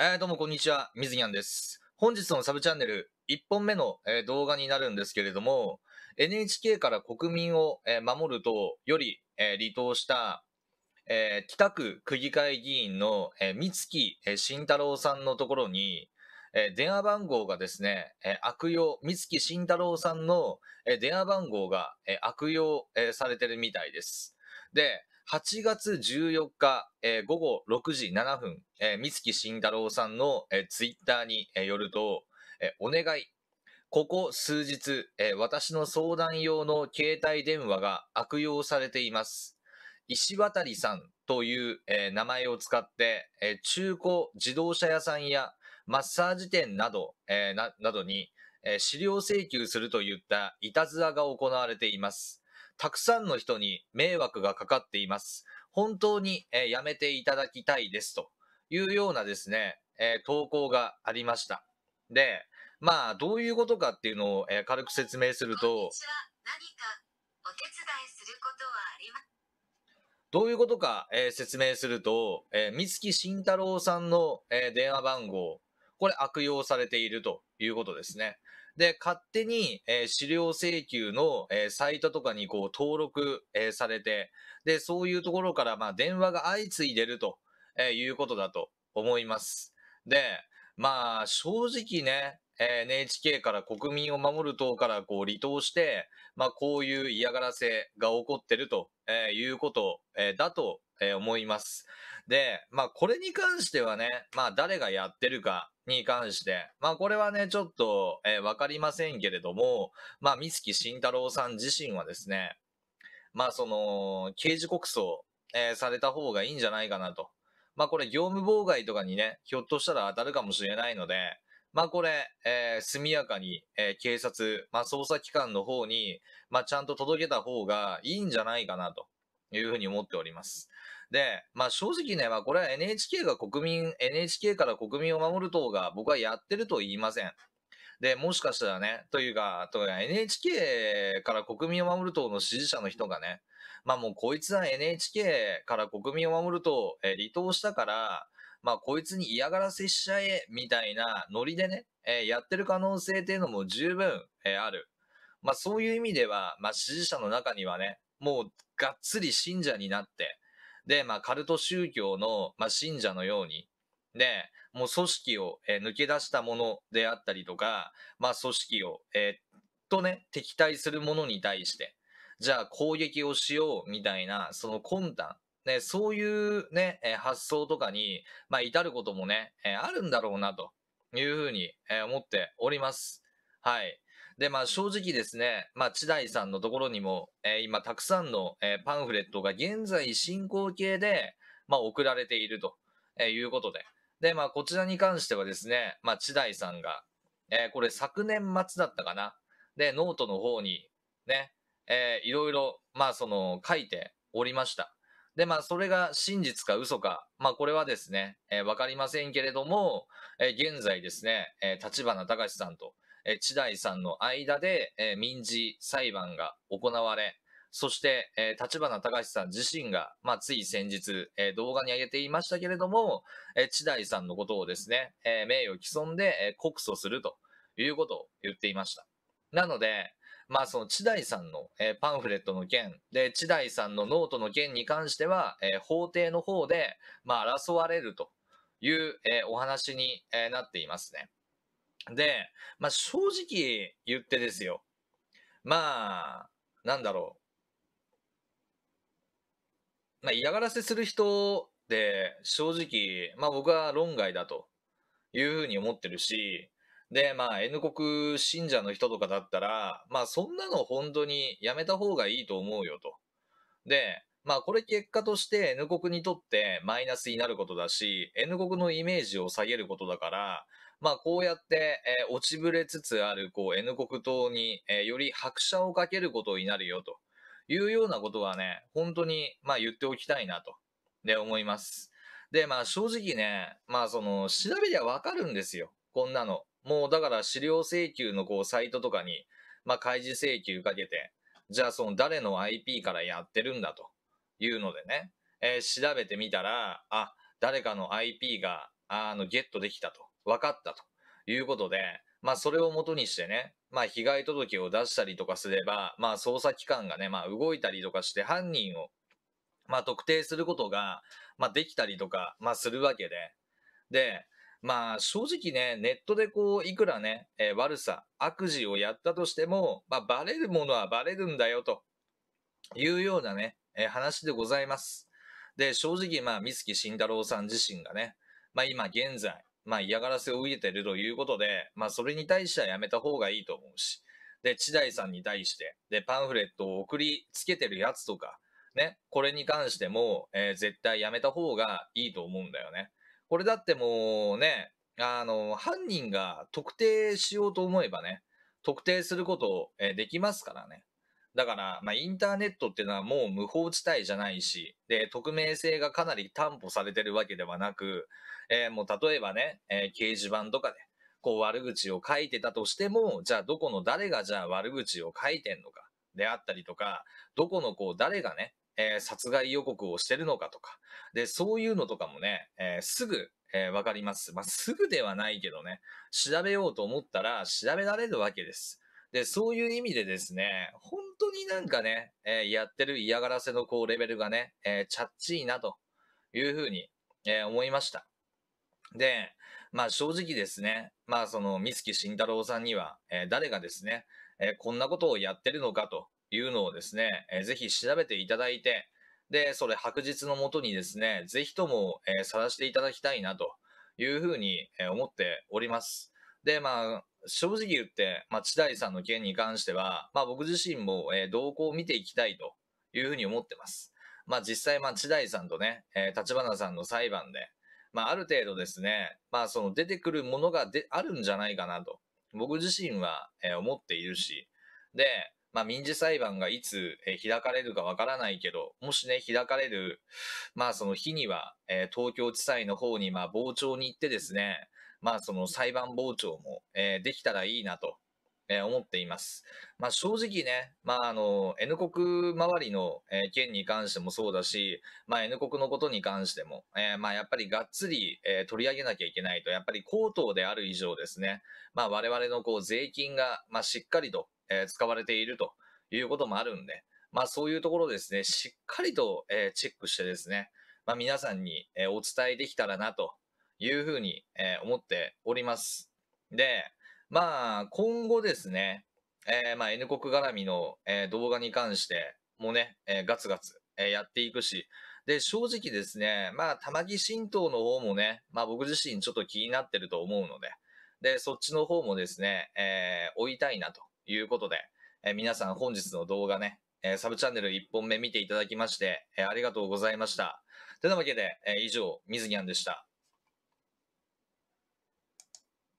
えー、どうもこんにちは、水ずゃんです。本日のサブチャンネル、1本目の、動画になるんですけれども、NHK から国民を、守るとより、離党した、え北区区議会議員の、三月、慎太郎さんのところに、電話番号がですね、悪用、三月慎太郎さんの、電話番号が、悪用、されてるみたいです。で、8月14日、えー、午後6時7分、えー、三月慎太郎さんの、えー、ツイッターに、よると、えー、お願い、ここ数日、えー、私の相談用の携帯電話が悪用されています。石渡さんという、えー、名前を使って、えー、中古自動車屋さんやマッサージ店など、えー、ななどに、えー、資料請求するといったいたずらが行われています。たくさんの人に迷惑がかかっています。本当に、えー、やめていただきたいですというようなですね、えー、投稿がありました。で、まあ、どういうことかっていうのを、えー、軽く説明すると、どういうことか、えー、説明すると、えー、三月慎太郎さんの、えー、電話番号これ悪用されているということですね。で、勝手に、えー、資料請求の、えー、サイトとかにこう登録、えー、されて、で、そういうところから、まあ、電話が相次いでると、えいうことだと思います。で、まあ、正直ね、え NHK から国民を守る党からこう離党して、まあ、こういう嫌がらせが起こってると、えいうこと、えだと、え思います。で、まあ、これに関してはね、まあ、誰がやってるか、に関して、まあこれはね、ちょっと、えー、わかりませんけれども、まあ三月慎太郎さん自身はですね、まあその、刑事告訴、えー、された方がいいんじゃないかなと。まあこれ業務妨害とかにね、ひょっとしたら当たるかもしれないので、まあこれ、えー、速やかに、えー、警察、まあ捜査機関の方に、まあちゃんと届けた方がいいんじゃないかなというふうに思っております。で、まあ正直ね、まあこれは NHK が国民、NHK から国民を守る党が僕はやってると言いません。で、もしかしたらね、というか、と NHK から国民を守る党の支持者の人がね、まあもうこいつは NHK から国民を守る党、え離党したから、まあこいつに嫌がらせしちゃえ、みたいなノリでね、えやってる可能性っていうのも十分、えある。まあそういう意味では、まあ支持者の中にはね、もうがっつり信者になって、で、まあ、カルト宗教の、まあ、信者のように、で、もう組織を、えー、抜け出したものであったりとか、まあ、組織を、えー、とね、敵対するものに対して、じゃあ攻撃をしようみたいな、その魂胆、ね、そういうね、えー、発想とかに、まあ、至ることもね、えー、あるんだろうなというふうに、えー、思っております。はい。で、まあ正直ですね、まあ千代さんのところにも、えー、今たくさんの、えー、パンフレットが現在進行形で、まあ送られていると、えー、いうことで。で、まあこちらに関してはですね、まあ千代さんが、えー、これ昨年末だったかな。で、ノートの方にね、えー、いろいろ、まあその書いておりました。で、まあ、それが真実か嘘か、まあ、これはですね、えー、かりませんけれども、えー、現在ですね、えー、立花隆さんと、え千代さんの間で、え民事裁判が行われ、そして、えー、立花隆さん自身が、まあ、つい先日、えー、動画に上げていましたけれども、えー、千代さんのことをですね、えー、名誉毀損で、えー、告訴するということを言っていました。なので、まあ、その千代さんの、えー、パンフレットの件、で、千代さんのノートの件に関しては、えー、法廷の方で、まあ、争われるという、えー、お話に、えー、なっていますね。で、まあ、正直言ってですよ。まあ、なんだろう。まあ、嫌がらせする人で、正直、まあ、僕は論外だというふうに思ってるし、で、まあ、N 国信者の人とかだったら、まあ、そんなの本当にやめた方がいいと思うよと。で、まあこれ結果として N 国にとってマイナスになることだし、N 国のイメージを下げることだから、まあ、こうやって、えー、落ちぶれつつある、こう、N 国党に、えー、より拍車をかけることになるよ、というようなことはね、本当に、まあ、言っておきたいな、と、で、思います。で、まあ、正直ね、まあ、その、調べりゃわかるんですよ。こんなの。もう、だから、資料請求の、こう、サイトとかに、まあ、開示請求かけて、じゃあ、その、誰の IP からやってるんだ、というのでね、えー、調べてみたら、あ、誰かの IP が、あの、ゲットできたと。分かったということで、まあそれをもとにしてね、まあ被害届を出したりとかすれば、まあ捜査機関がね、まあ動いたりとかして犯人を、まあ特定することが、まあできたりとか、まあするわけで。で、まあ正直ね、ネットでこう、いくらね、えー、悪さ、悪事をやったとしても、まあバレるものはバレるんだよというようなね、えー、話でございます。で、正直まあ、三月慎太郎さん自身がね、まあ今現在、まあ、嫌がらせを受けてるということで、まあ、それに対してはやめた方がいいと思うし、で、千代さんに対して、で、パンフレットを送りつけてるやつとか、ね、これに関しても、えー、絶対やめた方がいいと思うんだよね。これだってもうね、あの、犯人が特定しようと思えばね、特定すること、えー、できますからね。だから、まあ、インターネットっていうのはもう無法地帯じゃないし、で、匿名性がかなり担保されてるわけではなく、えー、もう例えばね、えー、掲示板とかで、こう悪口を書いてたとしても、じゃあどこの誰がじゃあ悪口を書いてんのか、であったりとか、どこのこう誰がね、えー、殺害予告をしてるのかとか、で、そういうのとかもね、えー、すぐ、えー、わかります。まあ、すぐではないけどね、調べようと思ったら調べられるわけです。で、そういう意味でですね、本当になんかね、えー、やってる嫌がらせのこうレベルがね、えー、チャッチーなというふうに、えー、思いました。で、まあ正直ですね、まあその三月慎太郎さんには、えー、誰がですね、えー、こんなことをやってるのかというのをですね、えー、ぜひ調べていただいて、で、それ白日のもとにですね、ぜひとも、えー、晒していただきたいなというふうに、えー、思っております。で、まあ、正直言って、まあ、千代さんの件に関しては、まあ、僕自身も、えー、動向を見ていきたいというふうに思ってます。まあ、実際、まあ、千代さんとね、えー、立花さんの裁判で、まあ、ある程度ですね、まあ、その出てくるものがであるんじゃないかなと、僕自身は、えー、思っているし、で、まあ、民事裁判がいつ、えー、開かれるかわからないけど、もしね、開かれる、まあ、その日には、えー、東京地裁の方に、まあ、傍聴に行ってですね、まあその裁判傍聴も、えー、できたらいいなと、えー、思っています。まあ正直ね、まああの、N 国周りの、えー、件に関してもそうだし、まあ N 国のことに関しても、えー、まあやっぱりがっつり、えー、取り上げなきゃいけないと、やっぱり高等である以上ですね、まあ我々のこう税金が、まあしっかりと、えー、使われているということもあるんで、まあそういうところですね、しっかりと、えー、チェックしてですね、まあ皆さんに、えー、お伝えできたらなというふうに、えー、思っております。で、まあ、今後ですね、えー、まあ、N 国絡みの、えー、動画に関してもね、えガツガツ、えやっていくし、で、正直ですね、まあ、玉木新党の方もね、まあ僕自身ちょっと気になってると思うので、で、そっちの方もですね、え追いたいなということで、え皆さん本日の動画ね、えサブチャンネル1本目見ていただきまして、えありがとうございました。というわけで、え以上、水ニャンでした。